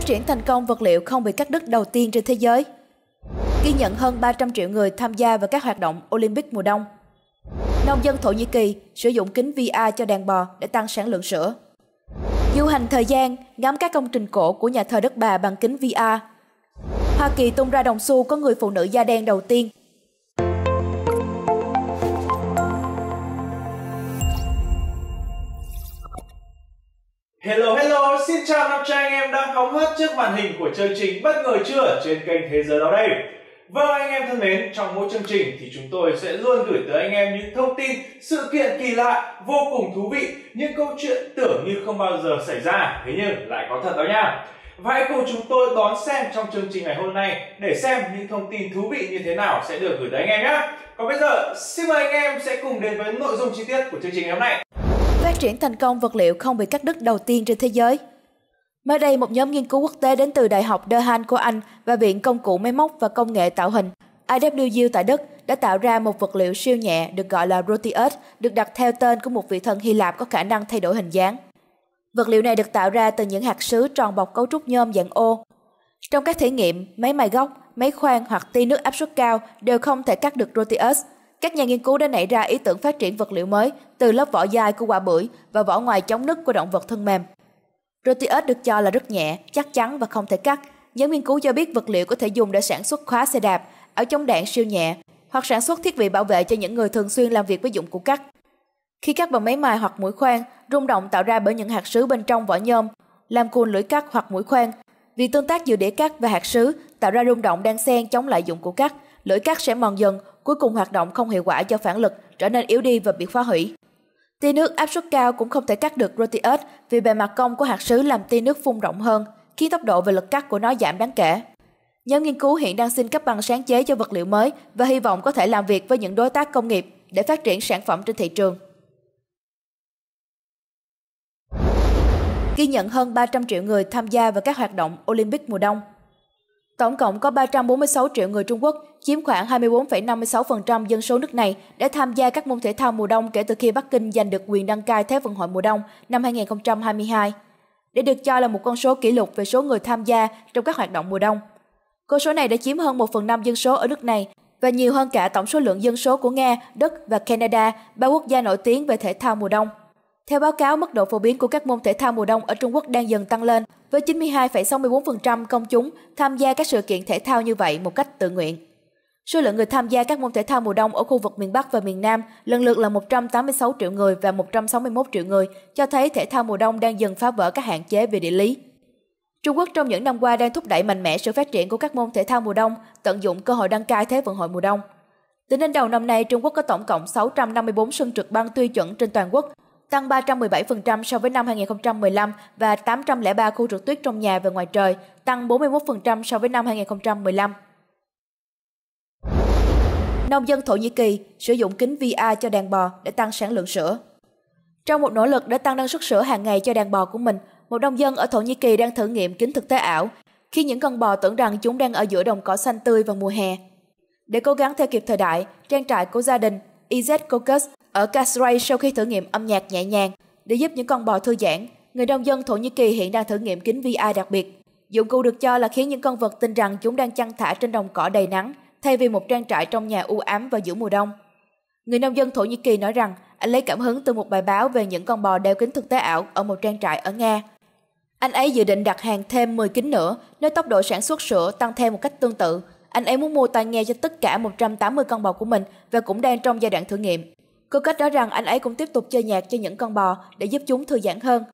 phát triển thành công vật liệu không bị cắt đứt đầu tiên trên thế giới. Ghi nhận hơn 300 triệu người tham gia vào các hoạt động Olympic mùa đông. Nông dân Thổ Nhĩ Kỳ sử dụng kính VR cho đàn bò để tăng sản lượng sữa. Du hành thời gian, ngắm các công trình cổ của nhà thờ đất bà bằng kính VR. Hoa Kỳ tung ra đồng xu có người phụ nữ da đen đầu tiên Hello hello, xin chào năm trai anh em đang hóng hớt trước màn hình của chương trình Bất ngờ chưa trên kênh Thế giới đó đây. Vâng anh em thân mến, trong mỗi chương trình thì chúng tôi sẽ luôn gửi tới anh em những thông tin, sự kiện kỳ lạ, vô cùng thú vị, những câu chuyện tưởng như không bao giờ xảy ra, thế nhưng lại có thật đó nha. Và hãy cùng chúng tôi đón xem trong chương trình ngày hôm nay để xem những thông tin thú vị như thế nào sẽ được gửi tới anh em nhé. Còn bây giờ, xin mời anh em sẽ cùng đến với nội dung chi tiết của chương trình ngày hôm nay phát triển thành công vật liệu không bị cắt đứt đầu tiên trên thế giới. Mới đây, một nhóm nghiên cứu quốc tế đến từ Đại học Durham của Anh và Viện Công cụ Máy móc và Công nghệ Tạo hình IWU tại Đức đã tạo ra một vật liệu siêu nhẹ được gọi là Proteus, được đặt theo tên của một vị thần Hy Lạp có khả năng thay đổi hình dáng. Vật liệu này được tạo ra từ những hạt sứ tròn bọc cấu trúc nhôm dạng ô. Trong các thí nghiệm, máy mài góc, máy khoan hoặc ti nước áp suất cao đều không thể cắt được Proteus – các nhà nghiên cứu đã nảy ra ý tưởng phát triển vật liệu mới từ lớp vỏ dai của quả bưởi và vỏ ngoài chống nứt của động vật thân mềm. Proteus được cho là rất nhẹ, chắc chắn và không thể cắt. Nhóm nghiên cứu cho biết vật liệu có thể dùng để sản xuất khóa xe đạp, áo chống đạn siêu nhẹ hoặc sản xuất thiết bị bảo vệ cho những người thường xuyên làm việc với dụng cụ cắt. Khi cắt bằng máy mài hoặc mũi khoan, rung động tạo ra bởi những hạt sứ bên trong vỏ nhôm, làm cuồn lưỡi cắt hoặc mũi khoan. Vì tương tác giữa đĩa cắt và hạt sứ tạo ra rung động đang xen chống lại dụng cụ cắt, lưỡi cát sẽ mòn dần, cuối cùng hoạt động không hiệu quả do phản lực, trở nên yếu đi và bị phá hủy. Tia nước áp suất cao cũng không thể cắt được Proteus vì bề mặt cong của hạt sứ làm tia nước phun rộng hơn, khiến tốc độ và lực cắt của nó giảm đáng kể. Nhóm nghiên cứu hiện đang xin cấp bằng sáng chế cho vật liệu mới và hy vọng có thể làm việc với những đối tác công nghiệp để phát triển sản phẩm trên thị trường. Ghi nhận hơn 300 triệu người tham gia vào các hoạt động Olympic mùa đông. Tổng cộng có 346 triệu người Trung Quốc, chiếm khoảng 24,56% dân số nước này đã tham gia các môn thể thao mùa đông kể từ khi Bắc Kinh giành được quyền đăng cai Thế vận hội mùa đông năm 2022. để được cho là một con số kỷ lục về số người tham gia trong các hoạt động mùa đông. Con số này đã chiếm hơn 1 phần 5 dân số ở nước này và nhiều hơn cả tổng số lượng dân số của Nga, Đức và Canada, ba quốc gia nổi tiếng về thể thao mùa đông. Theo báo cáo, mức độ phổ biến của các môn thể thao mùa đông ở Trung Quốc đang dần tăng lên, với 92,64% công chúng tham gia các sự kiện thể thao như vậy một cách tự nguyện. Số lượng người tham gia các môn thể thao mùa đông ở khu vực miền Bắc và miền Nam lần lượt là 186 triệu người và 161 triệu người, cho thấy thể thao mùa đông đang dần phá vỡ các hạn chế về địa lý. Trung Quốc trong những năm qua đang thúc đẩy mạnh mẽ sự phát triển của các môn thể thao mùa đông, tận dụng cơ hội đăng cai Thế vận hội mùa đông. Tính đến đầu năm nay, Trung Quốc có tổng cộng 654 sân trượt băng tiêu chuẩn trên toàn quốc, tăng 317% so với năm 2015 và 803 khu trượt tuyết trong nhà và ngoài trời, tăng 41% so với năm 2015. Nông dân Thổ Nhĩ Kỳ sử dụng kính VR cho đàn bò để tăng sản lượng sữa. Trong một nỗ lực để tăng năng suất sữa hàng ngày cho đàn bò của mình, một nông dân ở Thổ Nhĩ Kỳ đang thử nghiệm kính thực tế ảo, khi những con bò tưởng rằng chúng đang ở giữa đồng cỏ xanh tươi vào mùa hè. Để cố gắng theo kịp thời đại, trang trại của gia đình EZ Caucus ở Kasrai sau khi thử nghiệm âm nhạc nhẹ nhàng để giúp những con bò thư giãn. Người nông dân Thổ Nhĩ Kỳ hiện đang thử nghiệm kính VR đặc biệt. Dụng cụ được cho là khiến những con vật tin rằng chúng đang chăn thả trên đồng cỏ đầy nắng thay vì một trang trại trong nhà u ám vào giữa mùa đông. Người nông dân Thổ Nhĩ Kỳ nói rằng anh lấy cảm hứng từ một bài báo về những con bò đeo kính thực tế ảo ở một trang trại ở Nga. Anh ấy dự định đặt hàng thêm 10 kính nữa nếu tốc độ sản xuất sữa tăng theo một cách tương tự, anh ấy muốn mua tai nghe cho tất cả 180 con bò của mình và cũng đang trong giai đoạn thử nghiệm. Cô cách đó rằng anh ấy cũng tiếp tục chơi nhạc cho những con bò để giúp chúng thư giãn hơn.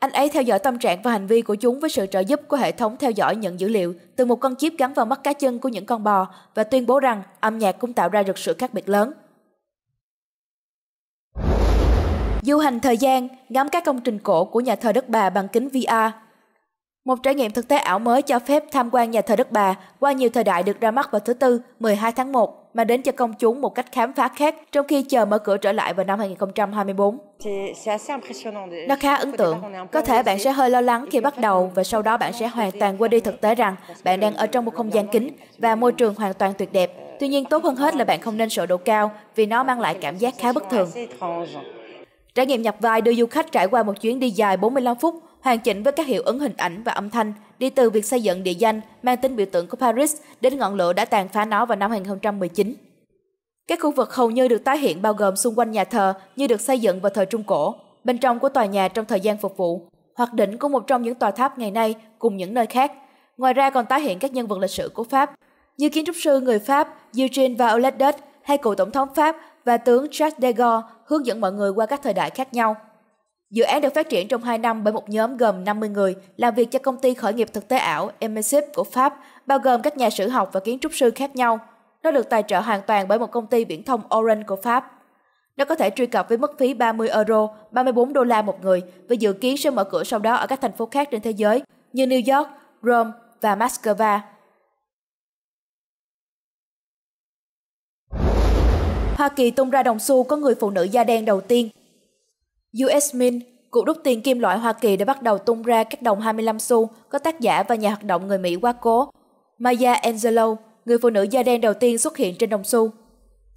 Anh ấy theo dõi tâm trạng và hành vi của chúng với sự trợ giúp của hệ thống theo dõi nhận dữ liệu từ một con chip gắn vào mắt cá chân của những con bò và tuyên bố rằng âm nhạc cũng tạo ra được sự khác biệt lớn. Du hành thời gian, ngắm các công trình cổ của nhà thờ đất Bà bằng kính VR một trải nghiệm thực tế ảo mới cho phép tham quan nhà thờ Đức Bà qua nhiều thời đại được ra mắt vào thứ Tư, 12 tháng 1, mà đến cho công chúng một cách khám phá khác trong khi chờ mở cửa trở lại vào năm 2024. Nó khá ấn tượng. Có thể bạn sẽ hơi lo lắng khi bắt đầu và sau đó bạn sẽ hoàn toàn quên đi thực tế rằng bạn đang ở trong một không gian kính và môi trường hoàn toàn tuyệt đẹp. Tuy nhiên tốt hơn hết là bạn không nên sợ độ cao vì nó mang lại cảm giác khá bất thường. Trải nghiệm nhập vai đưa du khách trải qua một chuyến đi dài 45 phút hoàn chỉnh với các hiệu ứng hình ảnh và âm thanh, đi từ việc xây dựng địa danh mang tính biểu tượng của Paris đến ngọn lửa đã tàn phá nó vào năm 2019. Các khu vực hầu như được tái hiện bao gồm xung quanh nhà thờ như được xây dựng vào thời Trung Cổ, bên trong của tòa nhà trong thời gian phục vụ, hoặc đỉnh của một trong những tòa tháp ngày nay cùng những nơi khác. Ngoài ra còn tái hiện các nhân vật lịch sử của Pháp, như kiến trúc sư người Pháp Eugene Vaolet Đất hay cựu tổng thống Pháp và tướng Jacques de Gaulle hướng dẫn mọi người qua các thời đại khác nhau. Dự án được phát triển trong 2 năm bởi một nhóm gồm 50 người làm việc cho công ty khởi nghiệp thực tế ảo Emisip của Pháp, bao gồm các nhà sử học và kiến trúc sư khác nhau. Nó được tài trợ hoàn toàn bởi một công ty viễn thông Orange của Pháp. Nó có thể truy cập với mức phí 30 euro, 34 đô la một người và dự kiến sẽ mở cửa sau đó ở các thành phố khác trên thế giới như New York, Rome và Moscow. Hoa Kỳ tung ra đồng xu có người phụ nữ da đen đầu tiên US Mint, cuộc đúc tiền kim loại Hoa Kỳ đã bắt đầu tung ra các đồng 25 xu có tác giả và nhà hoạt động người Mỹ quá cố. Maya Angelou, người phụ nữ da đen đầu tiên xuất hiện trên đồng xu.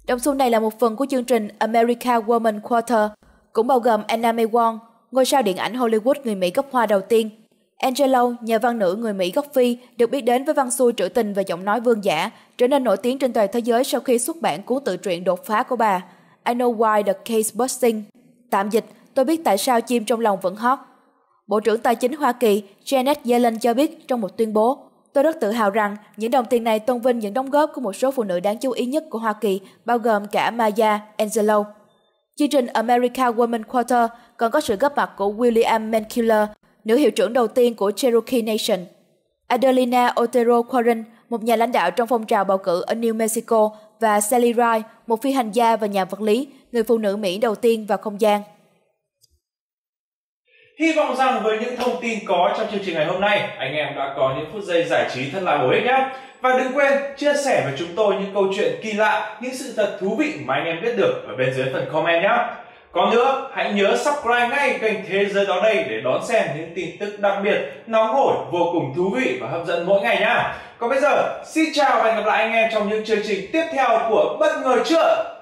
Đồng xu này là một phần của chương trình America Woman Quarter, cũng bao gồm Anna May Wong, ngôi sao điện ảnh Hollywood người Mỹ gốc Hoa đầu tiên. Angelo, nhà văn nữ người Mỹ gốc Phi, được biết đến với văn xuôi trữ tình và giọng nói vương giả, trở nên nổi tiếng trên toàn thế giới sau khi xuất bản cuốn tự truyện đột phá của bà, I Know Why The Case Busting. Tạm dịch, tôi biết tại sao chim trong lòng vẫn hót. Bộ trưởng Tài chính Hoa Kỳ Janet Yellen cho biết trong một tuyên bố, Tôi rất tự hào rằng những đồng tiền này tôn vinh những đóng góp của một số phụ nữ đáng chú ý nhất của Hoa Kỳ, bao gồm cả Maya Angelou. Chương trình America Women Quarter còn có sự góp mặt của William Mankiller, nữ hiệu trưởng đầu tiên của Cherokee Nation. Adelina Otero Quarren, một nhà lãnh đạo trong phong trào bầu cử ở New Mexico, và Sally Ride, một phi hành gia và nhà vật lý, người phụ nữ Mỹ đầu tiên vào không gian. Hy vọng rằng với những thông tin có trong chương trình ngày hôm nay, anh em đã có những phút giây giải trí thật là bổ ích nhé. Và đừng quên chia sẻ với chúng tôi những câu chuyện kỳ lạ, những sự thật thú vị mà anh em biết được ở bên dưới phần comment nhé. Còn nữa, hãy nhớ subscribe ngay kênh Thế giới đó đây để đón xem những tin tức đặc biệt, nóng hổi, vô cùng thú vị và hấp dẫn mỗi ngày nhé. Còn bây giờ, xin chào và hẹn gặp lại anh em trong những chương trình tiếp theo của Bất ngờ chưa?